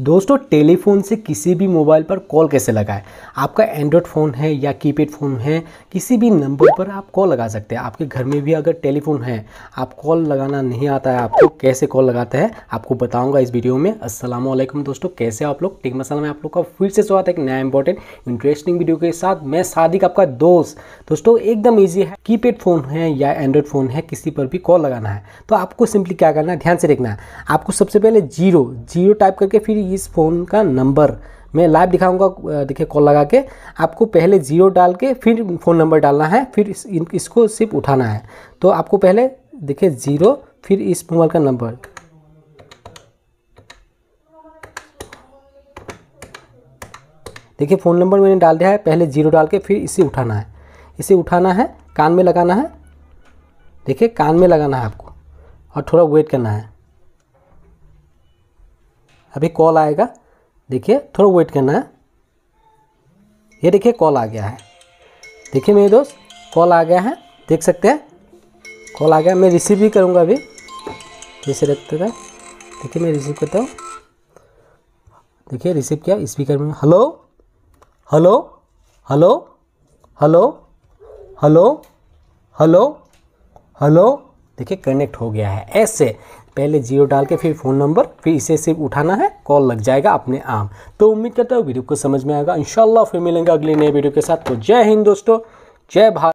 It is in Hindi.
दोस्तों टेलीफोन से किसी भी मोबाइल पर कॉल कैसे लगाएं आपका एंड्रॉयड फ़ोन है या कीपैड फ़ोन है किसी भी नंबर पर आप कॉल लगा सकते हैं आपके घर में भी अगर टेलीफोन है आप कॉल लगाना नहीं आता है आपको कैसे कॉल लगाते हैं आपको बताऊंगा इस वीडियो में अस्सलाम वालेकुम दोस्तों कैसे आप लोग टिक मसाला में आप लोग का फिर से स्वागत है एक नया इंपॉर्टेंट इंटरेस्टिंग वीडियो के साथ मैं सादिक आपका दोस्त दोस्तों एकदम ईजी है कीपैड फ़ोन है या एंड्रॉयड फ़ोन है किसी पर भी कॉल लगाना है तो आपको सिंपली क्या करना है ध्यान से देखना है आपको सबसे पहले जीरो जीरो टाइप करके फिर इस फ़ोन का नंबर मैं लाइव दिखाऊंगा देखिए कॉल लगा के आपको पहले जीरो डाल के फिर फ़ोन नंबर डालना है फिर इस, इसको सिर्फ उठाना है तो आपको पहले देखिए ज़ीरो फिर इस मोबाइल का नंबर देखिए फ़ोन नंबर मैंने डाल दिया है पहले जीरो डाल के फिर इसे उठाना है इसे उठाना है कान में लगाना है देखिए कान में लगाना है आपको और थोड़ा वेट करना है अभी कॉल आएगा देखिए थोड़ा वेट करना है ये देखिए कॉल आ गया है देखिए मेरे दोस्त कॉल आ गया है देख सकते हैं कॉल आ गया मैं रिसीव भी करूँगा अभी जैसे रखते थे देखिए मैं रिसीव करता हूँ देखिए रिसीव किया स्पीकर में hello hello hello hello hello hello hello देखिए कनेक्ट हो गया है ऐसे पहले जियो डाल के फिर फ़ोन नंबर फिर इसे सिर्फ उठाना है कॉल लग जाएगा अपने आम तो उम्मीद करता हूँ वीडियो को समझ में आएगा इन फिर मिलेंगे अगले नए वीडियो के साथ तो जय हिंद दोस्तों जय भारत